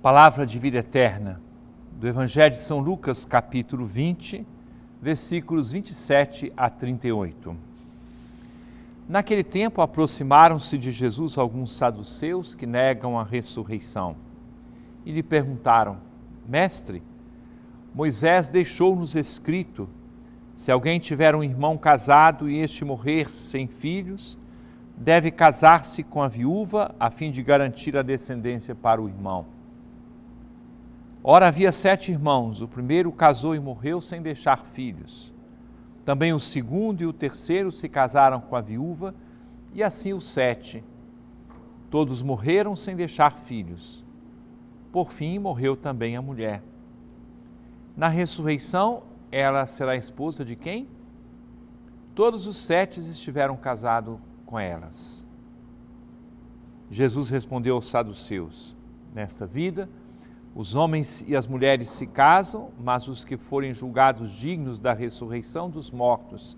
Palavra de vida eterna, do Evangelho de São Lucas, capítulo 20, versículos 27 a 38. Naquele tempo aproximaram-se de Jesus alguns saduceus que negam a ressurreição e lhe perguntaram: Mestre, Moisés deixou-nos escrito: se alguém tiver um irmão casado e este morrer sem filhos, deve casar-se com a viúva a fim de garantir a descendência para o irmão. Ora, havia sete irmãos. O primeiro casou e morreu sem deixar filhos. Também o segundo e o terceiro se casaram com a viúva, e assim os sete. Todos morreram sem deixar filhos. Por fim, morreu também a mulher. Na ressurreição, ela será esposa de quem? Todos os sete estiveram casados com elas. Jesus respondeu aos saduceus: Nesta vida, os homens e as mulheres se casam, mas os que forem julgados dignos da ressurreição dos mortos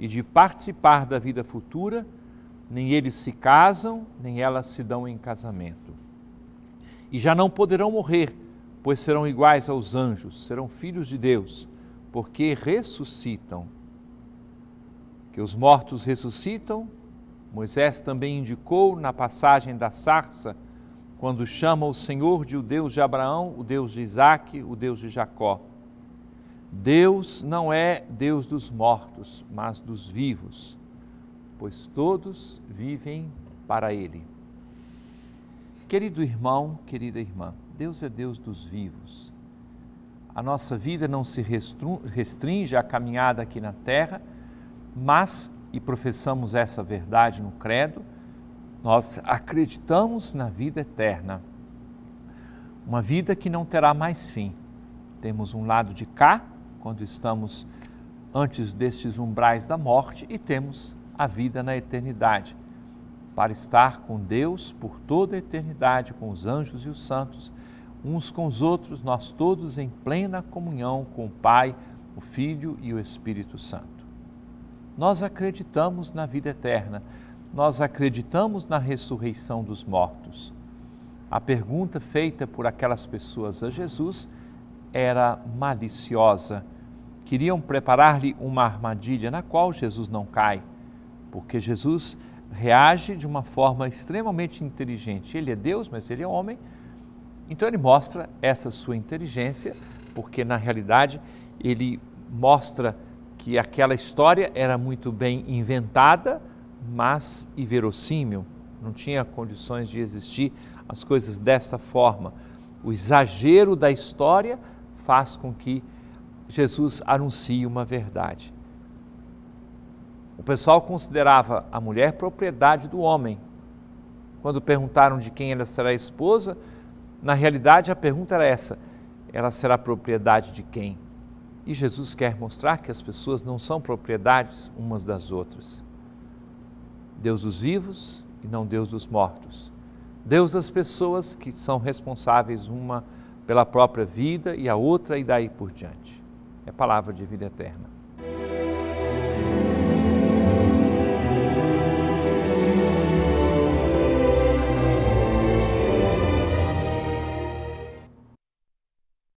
e de participar da vida futura, nem eles se casam, nem elas se dão em casamento. E já não poderão morrer, pois serão iguais aos anjos, serão filhos de Deus, porque ressuscitam. Que os mortos ressuscitam, Moisés também indicou na passagem da sarça quando chama o Senhor de o Deus de Abraão, o Deus de Isaac, o Deus de Jacó. Deus não é Deus dos mortos, mas dos vivos, pois todos vivem para Ele. Querido irmão, querida irmã, Deus é Deus dos vivos. A nossa vida não se restringe à caminhada aqui na terra, mas, e professamos essa verdade no Credo, nós acreditamos na vida eterna, uma vida que não terá mais fim. Temos um lado de cá, quando estamos antes destes umbrais da morte, e temos a vida na eternidade, para estar com Deus por toda a eternidade, com os anjos e os santos, uns com os outros, nós todos em plena comunhão com o Pai, o Filho e o Espírito Santo. Nós acreditamos na vida eterna, nós acreditamos na ressurreição dos mortos. A pergunta feita por aquelas pessoas a Jesus era maliciosa. Queriam preparar-lhe uma armadilha na qual Jesus não cai, porque Jesus reage de uma forma extremamente inteligente. Ele é Deus, mas ele é homem. Então ele mostra essa sua inteligência, porque na realidade ele mostra que aquela história era muito bem inventada, mas e verossímil, não tinha condições de existir as coisas dessa forma. O exagero da história faz com que Jesus anuncie uma verdade. O pessoal considerava a mulher propriedade do homem. Quando perguntaram de quem ela será esposa, na realidade a pergunta era essa: ela será propriedade de quem? E Jesus quer mostrar que as pessoas não são propriedades umas das outras. Deus dos vivos e não Deus dos mortos. Deus das pessoas que são responsáveis uma pela própria vida e a outra e daí por diante. É palavra de vida eterna.